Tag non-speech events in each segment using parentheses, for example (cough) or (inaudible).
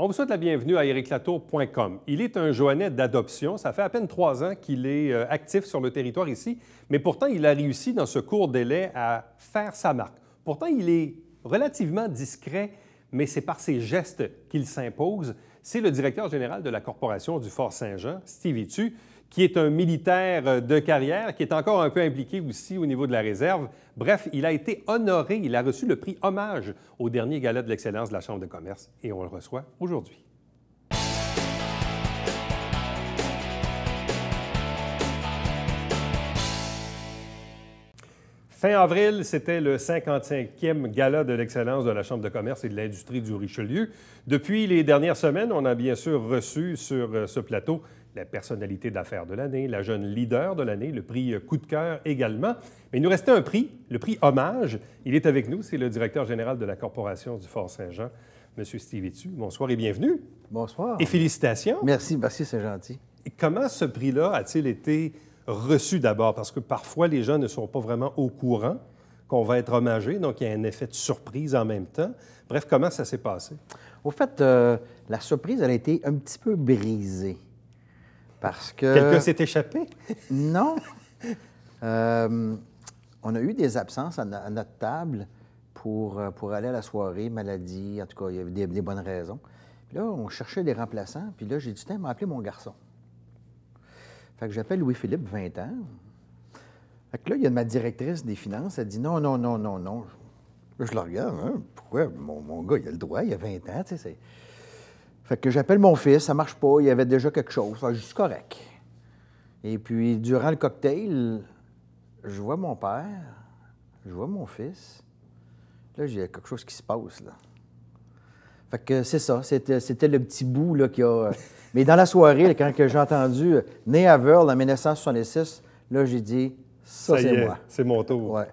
On vous souhaite la bienvenue à ericlatour.com. Il est un Joannet d'adoption. Ça fait à peine trois ans qu'il est euh, actif sur le territoire ici, mais pourtant, il a réussi dans ce court délai à faire sa marque. Pourtant, il est relativement discret, mais c'est par ses gestes qu'il s'impose. C'est le directeur général de la Corporation du Fort Saint-Jean, Steve qui est un militaire euh, de carrière, qui est encore un peu impliqué aussi au niveau de la réserve. Bref, il a été honoré, il a reçu le prix hommage au dernier gala de l'excellence de la Chambre de commerce et on le reçoit aujourd'hui. Fin avril, c'était le 55e gala de l'excellence de la Chambre de commerce et de l'industrie du Richelieu. Depuis les dernières semaines, on a bien sûr reçu sur euh, ce plateau la personnalité d'affaires de l'année, la jeune leader de l'année, le prix coup de cœur également. Mais il nous restait un prix, le prix hommage. Il est avec nous, c'est le directeur général de la Corporation du Fort Saint-Jean, M. Stivitu. Bonsoir et bienvenue. Bonsoir. Et félicitations. Merci, merci, c'est gentil. comment ce prix-là a-t-il été reçu d'abord? Parce que parfois, les gens ne sont pas vraiment au courant qu'on va être hommagé, donc il y a un effet de surprise en même temps. Bref, comment ça s'est passé? Au fait, euh, la surprise, elle a été un petit peu brisée. Parce que. Quelqu'un s'est échappé? non. (laughs) Euh, on a eu des absences à, notre table pour, euh, pour aller à la soirée, maladie, en tout cas, il y avait des, bonnes raisons. Puis là, on cherchait des remplaçants, puis là, j'ai dit, tiens, appelé mon garçon. Fait que j'appelle Louis-Philippe, 20 ans. Fait que là, il y a ma directrice des finances, elle dit, non, non, non, non, non. je le regarde, hein? pourquoi? Mon, mon, gars, il a le droit, il a 20 ans, tu sais, fait que j'appelle mon fils, ça marche pas, il y avait déjà quelque chose. Fait correct. Et puis, durant le cocktail, je vois mon père, je vois mon fils. Là, j'ai quelque chose qui se passe, là. Fait que c'est ça, c'était le petit bout, là, qui a... Euh, (laughs) mais dans la soirée, quand j'ai entendu euh, Né la en 1966, là, j'ai dit, ça, c'est moi. C'est mon tour.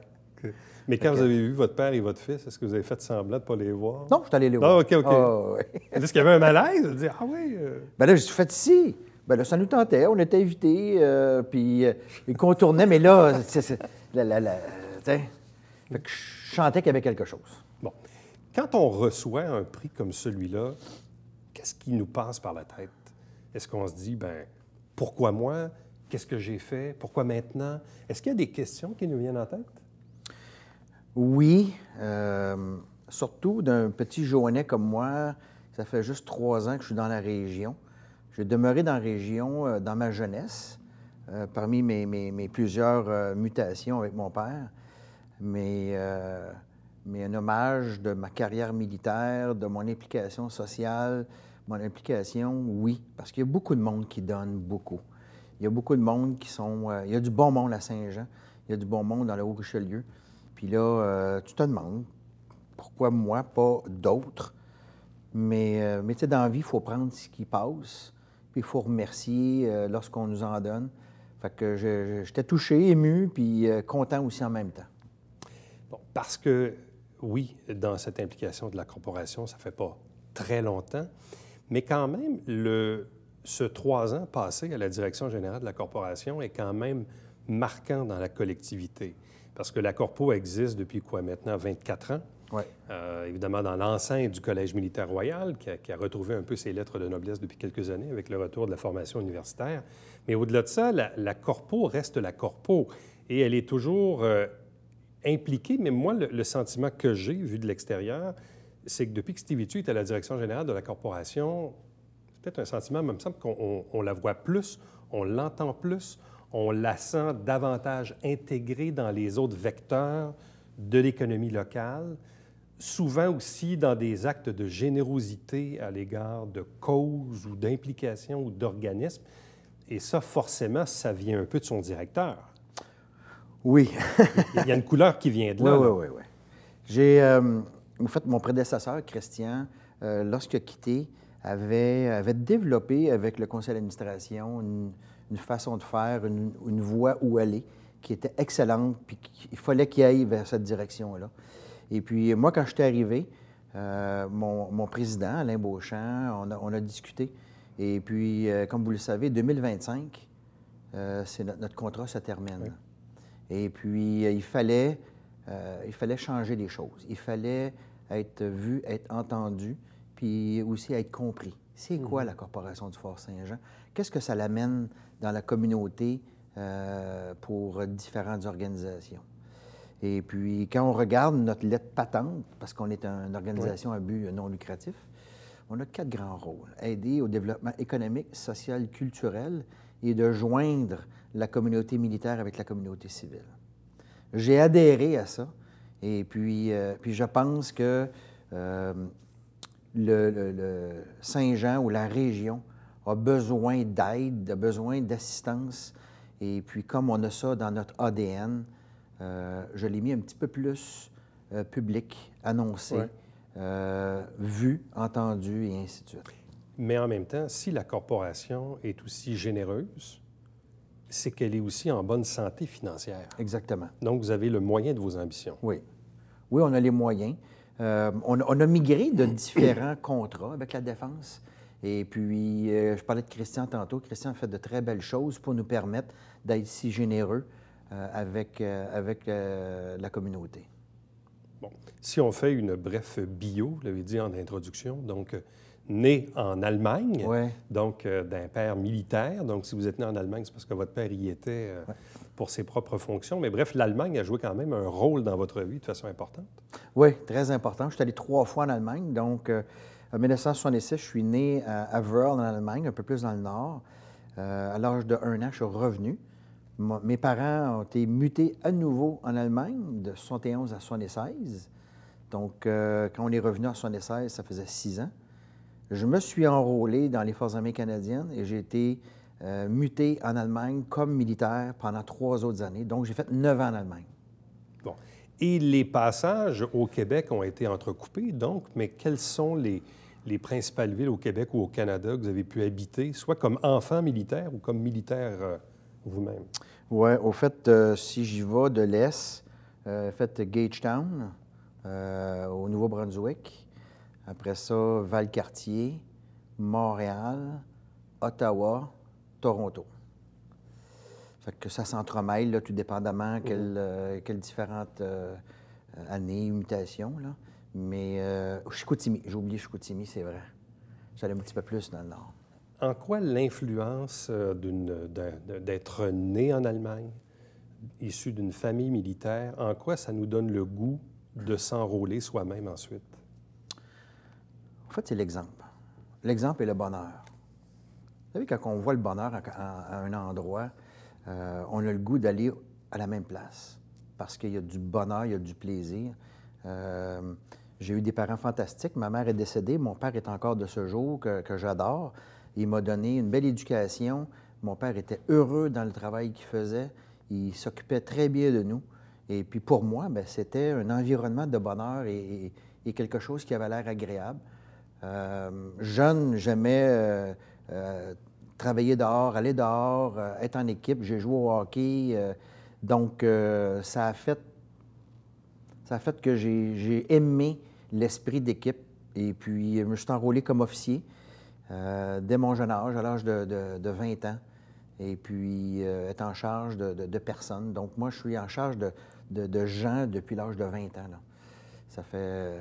Mais quand vous avez vu votre père et votre fils, est-ce que vous avez fait semblant de ne pas les voir? Non, je suis allé les ah, voir. Ah, OK, OK. Est-ce ah, (laughs) qu'il y avait un malaise? dire « ah oui. Euh. Ben là, je suis fait ici. Ben là, ça nous tentait. On était invités, euh, puis il euh, ils mais là, (laughs) c'est, la, la, je chantais qu'il y avait quelque chose. Bon. Quand on reçoit un prix comme celui-là, qu'est-ce qui nous passe par la tête? Est-ce qu'on se dit, ben pourquoi moi? Qu'est-ce que j'ai fait? Pourquoi maintenant? Est-ce qu'il y a des questions qui nous viennent en tête? Oui, euh, surtout d'un petit Joannet comme moi. Ça fait juste trois ans que je suis dans la région. J'ai demeuré dans la région euh, dans ma jeunesse, euh, parmi mes, plusieurs mutations avec mon père. Mais, mais un hommage de ma carrière militaire, de mon implication sociale, mon implication, oui, parce qu'il y a beaucoup de monde qui donne beaucoup. Il y a beaucoup de monde qui sont. il y a du bon monde à Saint-Jean, il y a du bon monde dans le Haut-Richelieu. Puis là, euh, tu te demandes pourquoi moi, pas d'autres. Euh, mais, tu sais, dans la vie, il faut prendre ce qui passe, puis il faut remercier euh, lorsqu'on nous en donne. Fait que j'étais touché, ému, puis content aussi en même temps. Bon, parce que, oui, dans cette implication de la corporation, ça fait pas très longtemps, mais quand même, le, ce trois ans passé à la direction générale de la corporation est quand même marquant dans la collectivité parce que la Corpo existe depuis quoi maintenant, 24 ans? Ouais. Euh, évidemment, dans l'enceinte du Collège militaire royal, qui a, retrouvé un peu ses lettres de noblesse depuis quelques années avec le retour de la formation universitaire. Mais au-delà de ça, la, Corpo reste la Corpo et elle est toujours euh, impliquée. Mais moi, le, sentiment que j'ai vu de l'extérieur, c'est que depuis que Stevie est à la direction générale de la corporation, c'est peut-être un sentiment, il me semble qu'on la voit plus, on l'entend plus, on la sent davantage intégrée dans les autres vecteurs de l'économie locale, souvent aussi dans des actes de générosité à l'égard de causes ou d'implications ou d'organismes. Et ça, forcément, ça vient un peu de son directeur. Oui. Il y a une couleur qui vient de là. Oui, oui, oui. J'ai, euh, en fait, mon prédécesseur, Christian, euh, lorsque quitté, avait, avait développé avec le conseil d'administration une, une façon de faire, une, une voie où aller, qui était excellente, puis il fallait qu'il aille vers cette direction-là. Et puis, moi, quand je suis arrivé, euh, mon, mon, président, Alain Beauchamp, on a, discuté. Et puis, euh, comme vous le savez, 2025, euh, c'est notre, contrat se termine. Et puis, il, fallait, il fallait changer les choses. Il fallait être vu, être entendu, puis aussi être compris. C'est quoi mhm. la Corporation du Fort Saint-Jean? Qu'est-ce que ça l'amène dans la communauté euh, pour différentes organisations? Et puis, quand on regarde notre lettre patente, parce qu'on est une organisation à but non lucratif, on a quatre grands rôles. Aider au développement économique, social, culturel et de joindre la communauté militaire avec la communauté civile. J'ai adhéré à ça. Et puis, euh, puis je pense que euh, le, Saint-Jean ou la région a besoin d'aide, a besoin d'assistance. Et puis, comme on a ça dans notre ADN, euh, je l'ai mis un petit peu plus euh, public, annoncé, euh, vu, entendu et ainsi de suite. Mais en même temps, si la corporation est aussi généreuse, c'est qu'elle est aussi en bonne santé financière. Exactement. Donc, vous avez le moyen de vos ambitions. Oui. Oui, on a les moyens. Euh, on, a migré de différents (coughs) contrats avec la défense. Et puis, euh, je parlais de Christian tantôt. Christian fait de très belles choses pour nous permettre d'être si généreux euh, avec, avec la communauté. Bon, si on fait une brève bio, vous l'avez dit en introduction, donc né en Allemagne, donc euh, d'un père militaire. Donc, si vous êtes né en Allemagne, c'est parce que votre père y était euh, pour ses propres fonctions. Mais bref, l'Allemagne a joué quand même un rôle dans votre vie de façon importante. Oui, très important. Je suis allé trois fois en Allemagne. Donc, euh, en 1966, je suis né à Wörl, en Allemagne, un peu plus dans le nord. à l'âge de un an, je suis revenu. mes parents ont été mutés à nouveau en Allemagne de 71 à 1976. Donc, quand on est revenu en 1976, ça faisait six ans. Je me suis enrôlé dans les Forces armées canadiennes et j'ai été euh, muté en Allemagne comme militaire pendant trois autres années. Donc, j'ai fait neuf ans en Allemagne. Bon. Et les passages au Québec ont été entrecoupés, donc, mais quelles sont les, principales villes au Québec ou au Canada que vous avez pu habiter, soit comme enfant militaire ou comme militaire euh, vous-même? Oui, au fait, euh, si j'y vais de l'Est, faites Gagetown au Nouveau-Brunswick. Après ça, Valcartier, Montréal, Ottawa, Toronto. Fait que ça s'entremêle, là, tout dépendamment mhm. quelles, euh, différentes euh, années, mutations. Là. Mais euh, Chicoutimi, j'ai oublié Chicoutimi, c'est vrai. J'allais un petit peu plus dans le nord. En quoi l'influence d'être né en Allemagne, issu d'une famille militaire, en quoi ça nous donne le goût de s'enrôler soi-même ensuite? fait, c'est l'exemple. L'exemple est le bonheur. Vous savez, quand on voit le bonheur à, un endroit, euh, on a le goût d'aller à la même place parce qu'il y a du bonheur, il y a du plaisir. Euh, j'ai eu des parents fantastiques. Ma mère est décédée, mon père est encore de ce jour que, que j'adore. Il m'a donné une belle éducation. Mon père était heureux dans le travail qu'il faisait. Il s'occupait très bien de nous. Et puis pour moi, ben, c'était un environnement de bonheur et quelque chose qui avait l'air agréable. Euh, jeune, j'aimais euh, euh, travailler dehors, aller dehors, être en équipe. J'ai joué au hockey. donc, ça a fait ça a fait que j'ai aimé l'esprit d'équipe. Et puis, je me suis enrôlé comme officier dès mon jeune âge, à l'âge de, 20 ans. Et puis, être en charge de, personnes. Donc, moi, je suis en charge de, gens depuis l'âge de 20 ans. Ça fait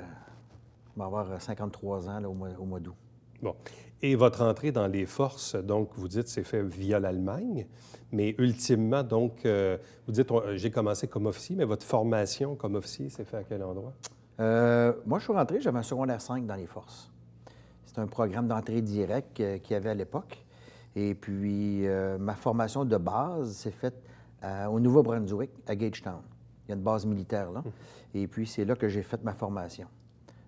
je vais avoir 53 euh, ans au mois, d'août. Bon. Et votre entrée dans les forces, donc, vous dites, c'est fait via l'Allemagne, mais ultimement, donc, euh, vous dites, euh, j'ai commencé comme officier, mais votre formation comme officier, c'est fait à quel endroit? moi, je suis rentré, j'avais un secondaire 5 dans les forces. C'est un programme d'entrée directe qu'il y avait à l'époque. Et puis, ma formation de base s'est faite au Nouveau-Brunswick, à Gagetown. Il y a une base militaire là. Hum. Et puis, c'est là que j'ai fait ma formation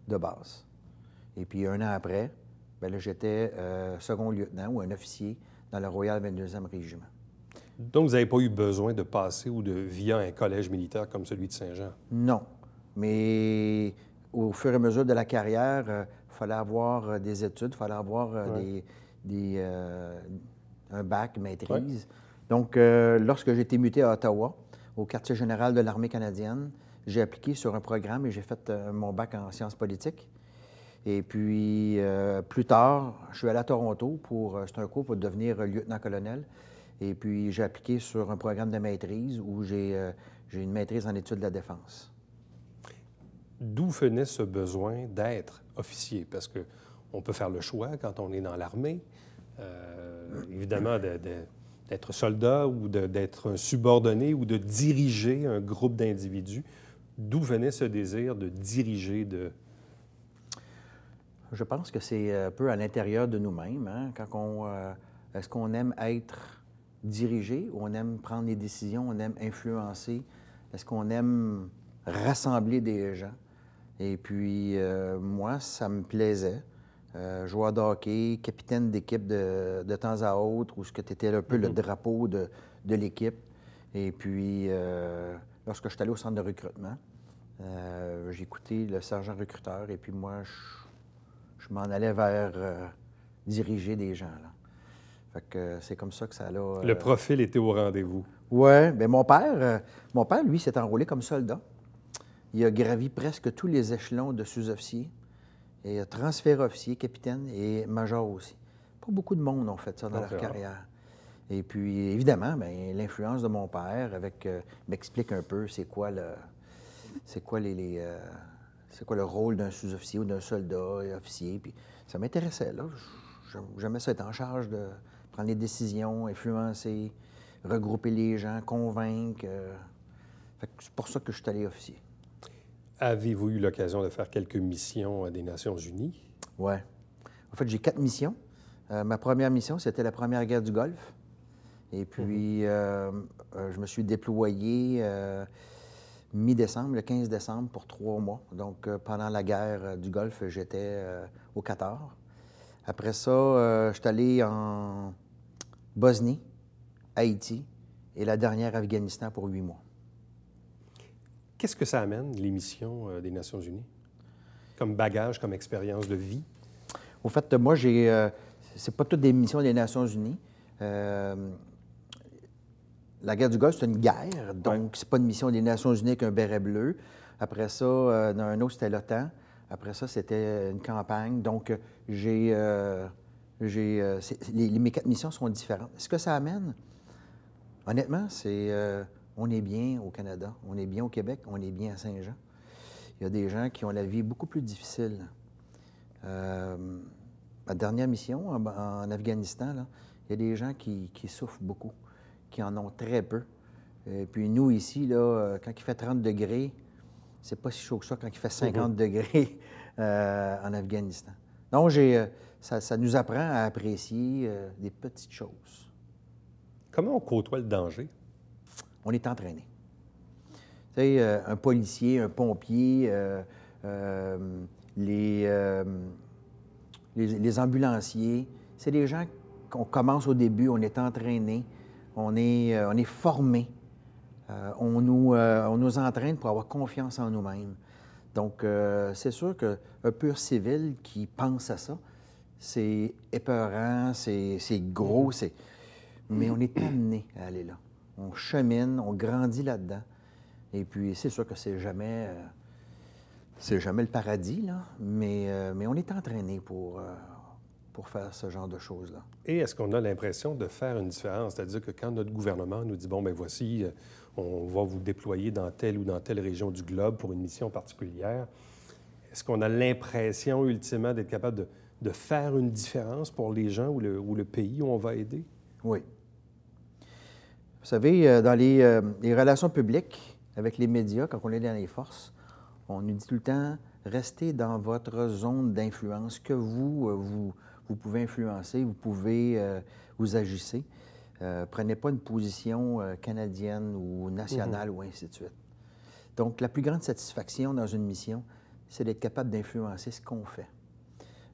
de base. Et puis un an après, ben là, j'étais euh, second lieutenant ou un officier dans le Royal 22e Régiment. Donc, vous n'avez pas eu besoin de passer ou de via un collège militaire comme celui de Saint-Jean? Non. Mais au fur et à mesure de la carrière, il euh, fallait avoir euh, des études, il fallait avoir des, des un bac, maîtrise. Donc, lorsque j'ai été muté à Ottawa, au quartier général de l'armée canadienne, j'ai appliqué sur un programme et j'ai fait euh, mon bac en sciences politiques. Et puis, euh, plus tard, je suis allé à Toronto pour. Euh, c'est un cours pour devenir lieutenant-colonel. Et puis, j'ai appliqué sur un programme de maîtrise où j'ai une maîtrise en études de la défense. D'où venait ce besoin d'être officier? Parce que on peut faire le choix quand on est dans l'armée, évidemment, d'être soldat ou d'être un subordonné ou de diriger un groupe d'individus d'où venait ce désir de diriger, de... Je pense que c'est un euh, peu à l'intérieur de nous-mêmes. Hein, quand on, euh, est-ce qu'on aime être dirigé ou on aime prendre des décisions, on aime influencer? Est-ce qu'on aime rassembler des gens? Et puis, euh, moi, ça me plaisait. joueur d'hockey, capitaine d'équipe de, temps à autre, ou ce que tu étais un peu le mm-hmm. drapeau de, de l'équipe. Et puis, lorsque je suis allé au centre de recrutement, j'écoutais euh, j'ai écouté le sergent recruteur et puis moi, je, m'en allais vers euh, diriger des gens. Là. Fait que c'est comme ça que ça a. Euh, le profil était au rendez-vous. Oui, mais ben mon père, mon père, lui, s'est enrôlé comme soldat. Il a gravi presque tous les échelons de sous-officier. Et transfert officier, capitaine et major aussi. Pas beaucoup de monde ont fait ça dans leur carrière. Et puis, évidemment, ben, l'influence de mon père avec euh, m'explique un peu c'est quoi le c'est quoi les, euh, c'est quoi le rôle d'un sous-officier ou d'un soldat et euh, officier. Puis ça m'intéressait là. J'aimais ça être en charge de prendre les décisions, influencer, regrouper les gens, convaincre. c'est pour ça que je suis allé officier. Avez-vous eu l'occasion de faire quelques missions à des Nations Unies? Oui. En fait, j'ai quatre missions. ma première mission, c'était la première guerre du Golfe. Et mhm. puis, euh, euh, je me suis déployé euh, mi-décembre, le 15 décembre, pour trois mois. Donc, pendant la guerre du Golfe, j'étais au Qatar. Après ça, je suis allé en Bosnie, Haïti et la dernière, Afghanistan, pour huit mois. Qu'est-ce que ça amène, les missions des Nations Unies, comme bagage, comme expérience de vie? Au fait, moi, j'ai. c'est pas toutes des missions des Nations Unies la guerre du Golfe, c'est une guerre, donc c'est pas une mission des Nations Unies avec un béret bleu. Après ça, euh, dans un autre, c'était l'OTAN. Après ça, c'était une campagne. Donc, euh, j'ai. mes euh, quatre missions sont différentes. Ce que ça amène, honnêtement, c'est. on est bien au Canada, on est bien au Québec, on est bien à Saint-Jean. Il y a des gens qui ont la vie beaucoup plus difficile. ma dernière mission en, Afghanistan, là, il y a des gens qui souffrent beaucoup en ont très peu. Et euh, puis nous, ici, là, euh, quand il fait 30 degrés, c'est pas si chaud que ça quand il fait 50 degrés (laughs) euh, en Afghanistan. Donc, ça, nous apprend à apprécier des petites choses. Comment on côtoie le danger? On est entraîné. Tu sais, un policier, un pompier, les, les ambulanciers, c'est des gens qu'on commence au début, on est entraîné on est, euh, on est formé, euh, on, nous, euh, on nous entraîne pour avoir confiance en nous-mêmes. Donc, c'est sûr qu'un pur civil qui pense à ça, c'est épeurant, c'est gros, mm-hmm. c'est... Mais on est amené à aller là. On chemine, on grandit là-dedans. Et puis, c'est sûr que c'est jamais... c'est jamais le paradis, là, mais, mais on est entraîné pour, faire ce genre de choses-là. Et est-ce qu'on a l'impression de faire une différence? C'est-à-dire que quand notre gouvernement nous dit, bon, ben voici, euh, on va vous déployer dans telle ou dans telle région du globe pour une mission particulière, est-ce qu'on a l'impression ultimement d'être capable de, faire une différence pour les gens ou le, pays où on va aider? Oui. Vous savez, euh, dans les, euh, les relations publiques, avec les médias, quand on est dans les forces, on nous dit tout le temps, restez dans votre zone d'influence que vous, vous, vous pouvez influencer, vous pouvez euh, vous agissez. Euh, prenez pas une position euh, canadienne ou nationale mhm. ou ainsi de suite. Donc, la plus grande satisfaction dans une mission, c'est d'être capable d'influencer ce qu'on fait.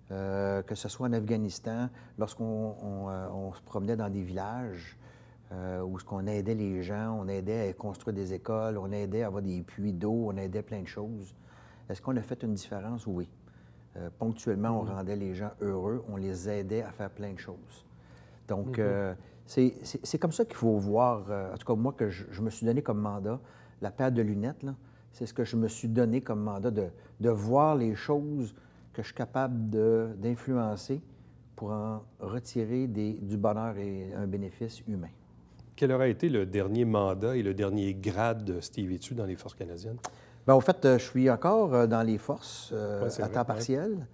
que ce soit en Afghanistan, lorsqu'on se promenait dans des villages, où ce qu'on aidait les gens, on aidait à construire des écoles, on aidait à avoir des puits d'eau, on aidait plein de choses. Est-ce qu'on a fait une différence? Oui. Euh, ponctuellement, on mm-hmm. rendait les gens heureux, on les aidait à faire plein de choses. Donc, mm-hmm. euh, c'est comme ça qu'il faut voir, euh, en tout cas moi, que je, me suis donné comme mandat, la paire de lunettes, c'est ce que je me suis donné comme mandat, de, de voir les choses que je suis capable d'influencer pour en retirer des, du bonheur et un bénéfice humain. Quel aura été le dernier mandat et le dernier grade de Steve Etu dans les Forces canadiennes? Bien, au fait, euh, je suis encore euh, dans les forces euh, à temps partiel.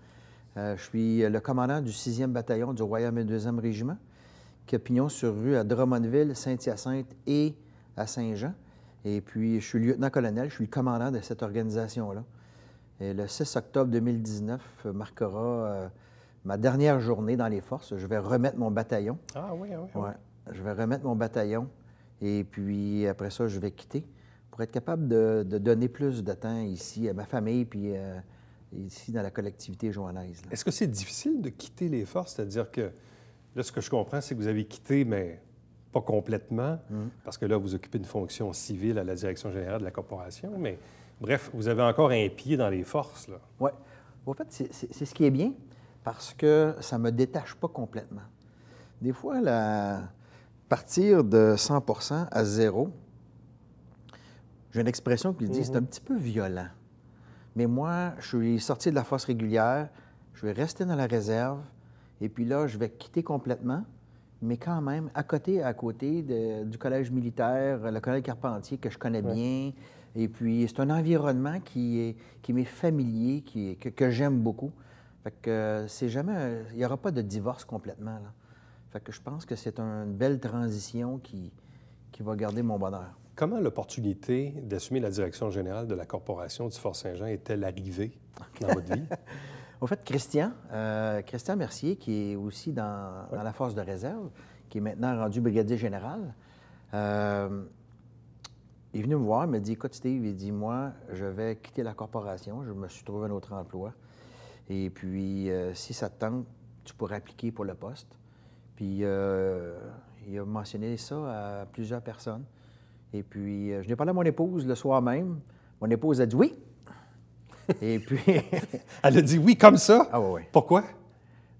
je suis le commandant du 6e bataillon du Royaume 2e Régiment, qui pignon sur rue à Drummondville, Saint-Hyacinthe et à Saint-Jean. Et puis, je suis lieutenant-colonel, je suis le commandant de cette organisation-là. Et le 6 octobre 2019 marquera ma dernière journée dans les forces. Je vais remettre mon bataillon. Ah oui, ah oui. Ah oui. je vais remettre mon bataillon. Et puis, après ça, je vais quitter être capable de, donner plus de temps ici à ma famille, puis euh, ici dans la collectivité journaliste. Est-ce que c'est difficile de quitter les forces? C'est-à-dire que, là, ce que je comprends, c'est que vous avez quitté, mais pas complètement, mm. parce que là, vous occupez une fonction civile à la direction générale de la corporation, mais bref, vous avez encore un pied dans les forces. Oui. En fait, c'est ce qui est bien, parce que ça ne me détache pas complètement. Des fois, la... partir de 100 à zéro, j'ai une expression qui dit, c'est mhm. un petit peu violent. Mais moi, je suis sorti de la force régulière, je vais rester dans la réserve, et puis là, je vais quitter complètement, mais quand même, à côté, à côté du collège militaire, le collège Carpentier, que je connais bien, et puis c'est un environnement qui, est, qui m'est familier, qui que, j'aime beaucoup. Fait que euh, c'est jamais... Il n'y aura pas de divorce complètement, là. Fait que je pense que c'est une belle transition qui, qui va garder mon bonheur. Comment l'opportunité d'assumer la direction générale de la Corporation du Fort-Saint-Jean est-elle arrivée dans votre vie? (laughs) Au fait, Christian, euh, Christian Mercier, qui est aussi dans, la force de réserve, qui est maintenant rendu brigadier général, euh, est venu me voir, il m'a dit Écoute, Steve, il dit Moi, je vais quitter la corporation, je me suis trouvé un autre emploi. Et puis, euh, si ça te tente, tu pourrais appliquer pour le poste. Puis, il a mentionné ça à plusieurs personnes. Et puis, euh, je n'ai parlé à mon épouse le soir même. Mon épouse a dit oui. (laughs) Et puis. (laughs) Elle a dit oui comme ça? Ah oui, Pourquoi?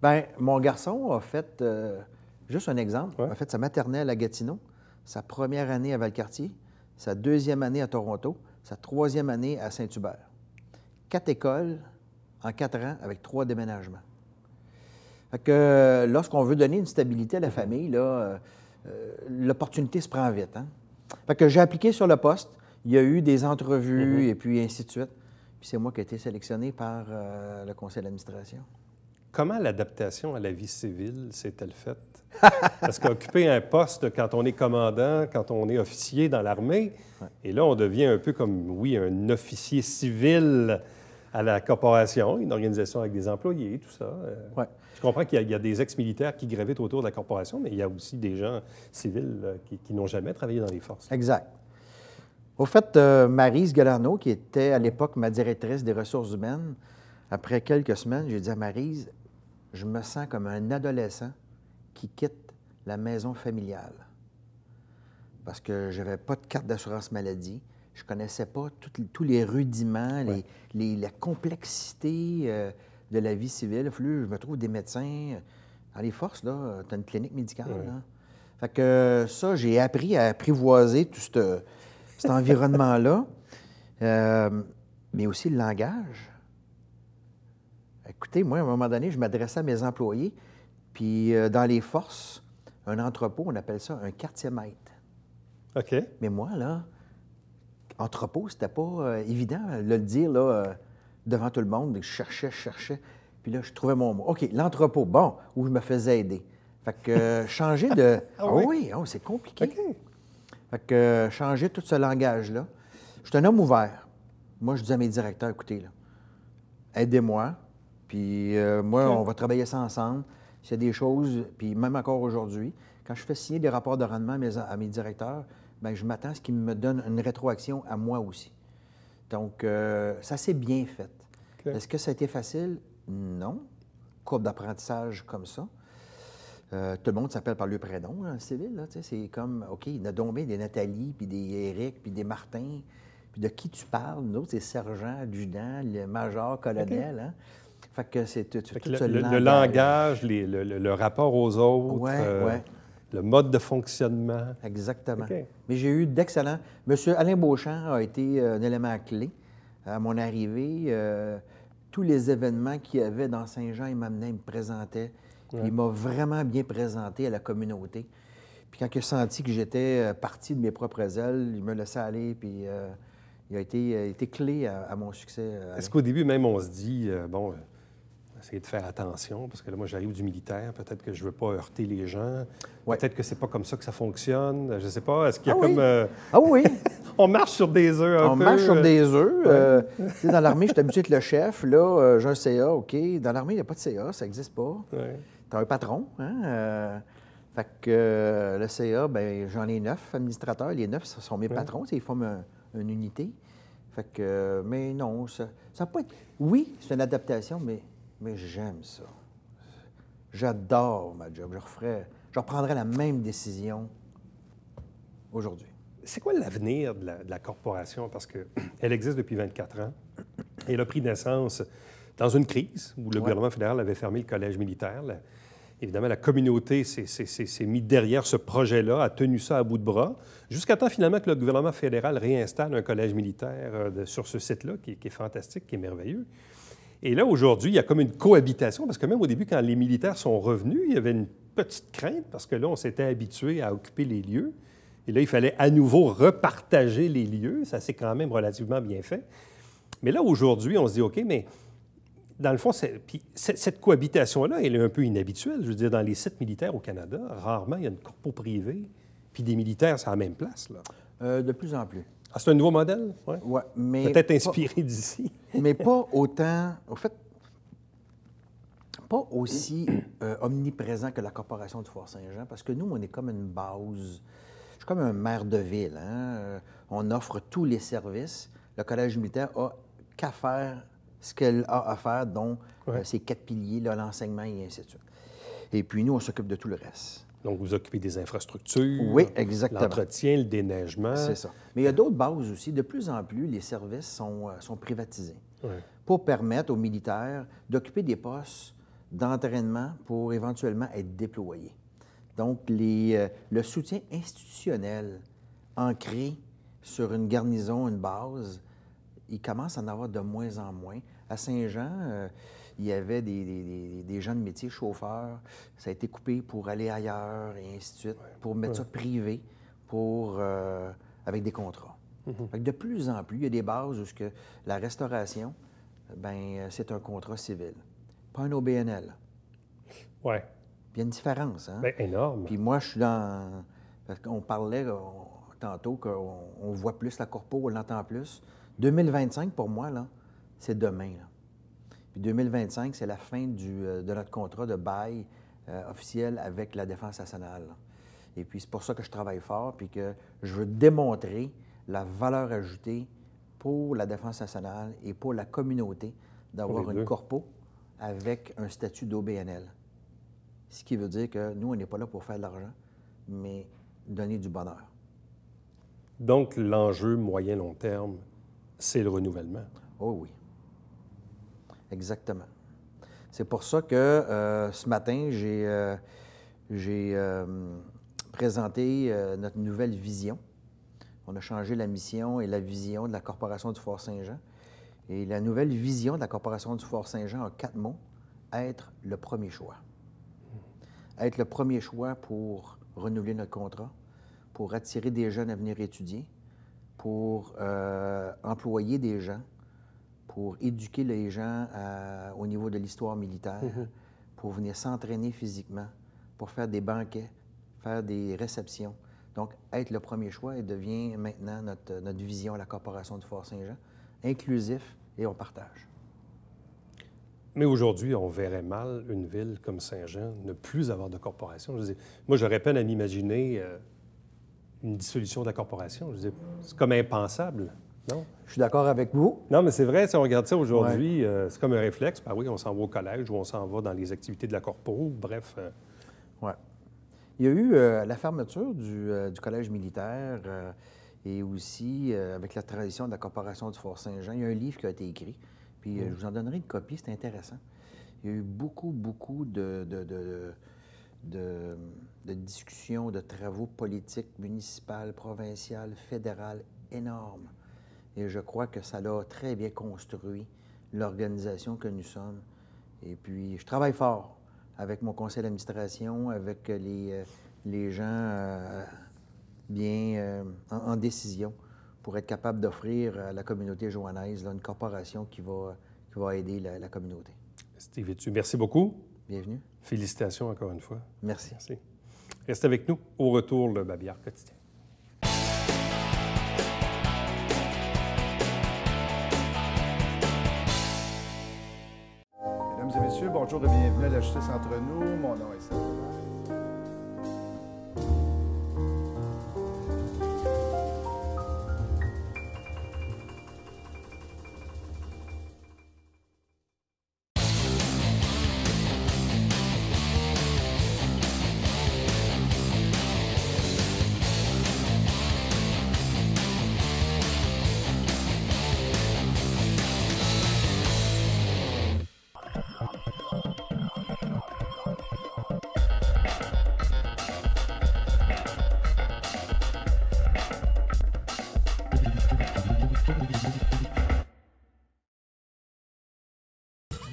Bien, mon garçon a fait, euh, juste un exemple, Il a fait sa maternelle à Gatineau, sa première année à Valcartier, sa deuxième année à Toronto, sa troisième année à Saint-Hubert. Quatre écoles en quatre ans avec trois déménagements. Fait que euh, lorsqu'on veut donner une stabilité à la mhm. famille, là, l'opportunité se prend vite. Hein. Fait que j'ai appliqué sur le poste. Il y a eu des entrevues mhm. et puis ainsi de suite. Puis c'est moi qui ai été sélectionné par euh, le conseil d'administration. Comment l'adaptation à la vie civile s'est-elle faite? Parce qu'occuper un poste quand on est commandant, quand on est officier dans l'armée, et là, on devient un peu comme, oui, un officier civil à la corporation, une organisation avec des employés, tout ça. Euh. Je comprends qu'il y, a des ex-militaires qui gravitent autour de la corporation, mais il y a aussi des gens civils euh, qui, n'ont jamais travaillé dans les forces. Exact. Au fait, euh, Marise Galano, qui était à l'époque ma directrice des ressources humaines, après quelques semaines, j'ai dit à Marise, je me sens comme un adolescent qui quitte la maison familiale parce que je n'avais pas de carte d'assurance maladie. Je ne connaissais pas tous les rudiments, les, les, la complexité. Euh, de la vie civile. que je me trouve des médecins. Dans les forces, tu as une clinique médicale. Là. Fait que ça, j'ai appris à apprivoiser tout cet environnement-là. (laughs) Euh, mais aussi le langage. Écoutez, moi, à un moment donné, je m'adressais à mes employés. Puis euh, dans les forces, un entrepôt, on appelle ça un quartier maître OK. Mais moi, là, entrepôt, c'était pas euh, évident de le dire, là devant tout le monde. Je cherchais, je cherchais. Puis là, je trouvais mon mot. OK, l'entrepôt, bon, où je me faisais aider. Fait que euh, (laughs) changer de. Ah, ah, ah oui, c'est compliqué. Fait que euh, changer tout ce langage-là. Je suis un homme ouvert. Moi, je dis à mes directeurs, écoutez, aidez-moi, puis euh, moi, on va travailler ça ensemble. C'est des choses, puis même encore aujourd'hui, quand je fais signer des rapports de rendement à mes, à mes directeurs, bien, je m'attends à ce qu'ils me donnent une rétroaction à moi aussi. Donc, ça s'est bien fait. Est-ce que ça a été facile? Non. Courbe d'apprentissage comme ça. Euh, tout le monde s'appelle par le prénom hein, civil. c'est comme, OK, il y a tombé des Nathalie, puis des Eric, puis des Martin. Puis de qui tu parles? Nous c'est sergent, adjudant, le major, colonel. Hein. Fait que c'est tout, le, langage. Le, langage le, rapport aux autres. Euh, le mode de fonctionnement. Exactement. Mais j'ai eu d'excellents. Monsieur Alain Beauchamp a été euh, un élément clé. À mon arrivée, euh, tous les événements qu'il y avait dans Saint-Jean, il m'amenait, il me présentait. Il m'a vraiment bien présenté à la communauté. Puis quand il a senti que j'étais euh, parti de mes propres ailes, il me laissait aller, puis euh, il, a été, clé à, mon succès. Est-ce qu'au début, même, on se dit, bon, essayer de faire attention, parce que là, moi, j'arrive du militaire, peut-être que je ne veux pas heurter les gens, peut-être que c'est pas comme ça que ça fonctionne, je ne sais pas, est-ce qu'il y a ah comme... Euh, ah oui! (laughs) on marche sur des œufs un on peu. marche sur des œufs. Euh, dans l'armée, je suis habitué être le chef, là, euh, j'ai un CA, OK. Dans l'armée, il n'y a pas de CA, ça n'existe pas. Tu as un patron, hein? Euh, fait que le CA, ben, j'en ai neuf administrateurs. Les neuf, ce sont mes patrons. Ils forment une unité. Fait que, mais non, ça ça pas être… Oui, c'est une adaptation, mais mais j'aime ça. J'adore ma job. Je referais, je la même décision aujourd'hui. C'est quoi l'avenir de, la, corporation? Parce qu'elle (clears throat) existe depuis 24 ans. elle a pris naissance dans une crise où le gouvernement fédéral avait fermé le collège militaire. évidemment, la communauté s'est mise derrière ce projet-là, a tenu ça à bout de bras, jusqu'à temps finalement que le gouvernement fédéral réinstalle un collège militaire euh, sur ce site-là, qui, qui, est fantastique, qui est merveilleux. Et là, aujourd'hui, il y a comme une cohabitation, parce que même au début, quand les militaires sont revenus, il y avait une petite crainte, parce que là, on s'était habitué à occuper les lieux. Et là, il fallait à nouveau repartager les lieux. Ça s'est quand même relativement bien fait. Mais là, aujourd'hui, on se dit, OK, mais dans le fond, cette cohabitation-là, elle est un peu inhabituelle. Je veux dire, dans les sites militaires au Canada, rarement il y a une corpo privée, puis des militaires, c'est à la même place. Là. Euh, de plus en plus. Ah, c'est un nouveau modèle? Oui. Peut-être inspiré d'ici. (laughs) mais pas autant. En fait, pas aussi euh, omniprésent que la Corporation du Fort-Saint-Jean, parce que nous, on est comme une base. Je suis comme un maire de ville. Hein. Euh, on offre tous les services. Le Collège militaire a qu'à faire ce qu'elle a à faire, dont euh, ses quatre piliers, l'enseignement et ainsi de suite. Et puis nous, on s'occupe de tout le reste. Donc, vous occupez des infrastructures. L'entretien, le déneigement. C'est ça. Mais il y a d'autres bases aussi. De plus en plus, les services sont, euh, sont privatisés pour permettre aux militaires d'occuper des postes d'entraînement pour éventuellement être déployés. Donc, les, euh, le soutien institutionnel ancré sur une garnison, une base, il commence à en avoir de moins en moins. À Saint-Jean, euh, il y avait des, des, des, gens de métier, chauffeurs, ça a été coupé pour aller ailleurs et ainsi de suite, pour mettre ça privé, pour, euh, avec des contrats. Mhm. De plus en plus, il y a des bases où la restauration, ben euh, c'est un contrat civil, pas un OBNL. Oui. Il y a une différence. Hein? Ben, énorme. Puis moi, je suis dans. Parce qu'on parlait tantôt qu'on voit plus la corpo, on l'entend plus. 2025, pour moi, là, c'est demain. Là. 2025, c'est la fin euh, de notre contrat de bail euh, officiel avec la Défense nationale. Et puis c'est pour ça que je travaille fort, puis que je veux démontrer la valeur ajoutée pour la Défense nationale et pour la communauté d'avoir une corpo avec un statut d'OBNL. Ce qui veut dire que nous, on n'est pas là pour faire de l'argent, mais donner du bonheur. Donc, l'enjeu moyen-long terme, c'est le renouvellement. Oh oui. Exactement. C'est pour ça que euh, ce matin, j'ai euh, euh, présenté notre nouvelle vision. On a changé la mission et la vision de la Corporation du Fort Saint-Jean. Et la nouvelle vision de la Corporation du Fort Saint-Jean a quatre mots être le premier choix. Être le premier choix pour renouveler notre contrat, pour attirer des jeunes à venir étudier, pour employer des gens, pour éduquer les gens euh, au niveau de l'histoire militaire, mhm. pour venir s'entraîner physiquement, pour faire des banquets, faire des réceptions. Donc, être le premier choix et devient maintenant notre, notre vision à la Corporation du Fort Saint-Jean, inclusif et on partage. Mais aujourd'hui, on verrait mal une ville comme Saint-Jean ne plus avoir de corporation. Je moi, j'aurais peine à m'imaginer euh, une dissolution de la corporation. C'est comme impensable. Je suis d'accord avec vous. Non, mais c'est vrai, si on regarde ça aujourd'hui, euh, c'est comme un réflexe. Ben oui, on s'en va au collège ou on s'en va dans les activités de la corpo, bref. Euh. Oui. Il y a eu euh, la fermeture du, collège militaire et aussi avec la tradition de la Corporation du Fort-Saint-Jean. Il y a un livre qui a été écrit, puis mm. je vous en donnerai une copie, c'est intéressant. Il y a eu beaucoup, beaucoup de discussions, de travaux politiques, municipales, provinciales, fédérales, énormes et je crois que ça l'a très bien construit, l'organisation que nous sommes. Et puis, je travaille fort avec mon conseil d'administration, avec les, euh, gens euh, bien euh, en, décision pour être capable d'offrir à la communauté joanaise une corporation qui va, qui va aider la, communauté. Steve, tu merci beaucoup. Bienvenue. Félicitations encore une fois. Merci. Merci. Reste avec nous. Au retour, le Babillard quotidien. bonjour et bienvenue à la Justice entre nous. Mon nom est Sam.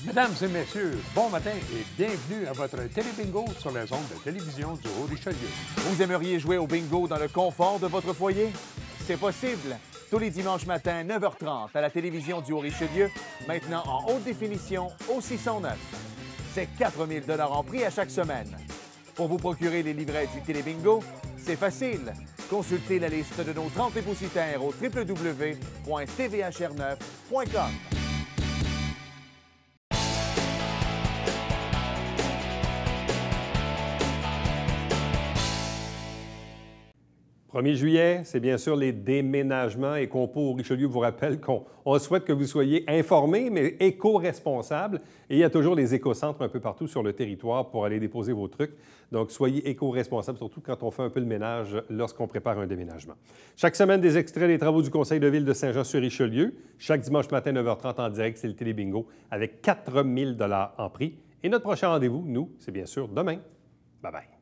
Mesdames et messieurs, bon matin et bienvenue à votre Télébingo sur les zone de télévision du Haut-Richelieu. Vous aimeriez jouer au bingo dans le confort de votre foyer? C'est possible! Tous les dimanches matins, 9h30, à la télévision du Haut-Richelieu, maintenant en haute définition, au 609. C'est 4000 en prix à chaque semaine. Pour vous procurer les livrets du Télébingo, c'est facile. Consultez la liste de nos 30 dépositaires au www.tvhr9.com. 1er juillet, c'est bien sûr les déménagements et Compo Richelieu vous rappelle qu'on souhaite que vous soyez informés, mais éco-responsables. Et il y a toujours les éco-centres un peu partout sur le territoire pour aller déposer vos trucs. Donc, soyez éco-responsables, surtout quand on fait un peu le ménage lorsqu'on prépare un déménagement. Chaque semaine, des extraits des travaux du Conseil de ville de Saint-Jean-sur-Richelieu. Chaque dimanche matin, 9h30 en direct, c'est le Télébingo avec 4000 en prix. Et notre prochain rendez-vous, nous, c'est bien sûr demain. Bye bye.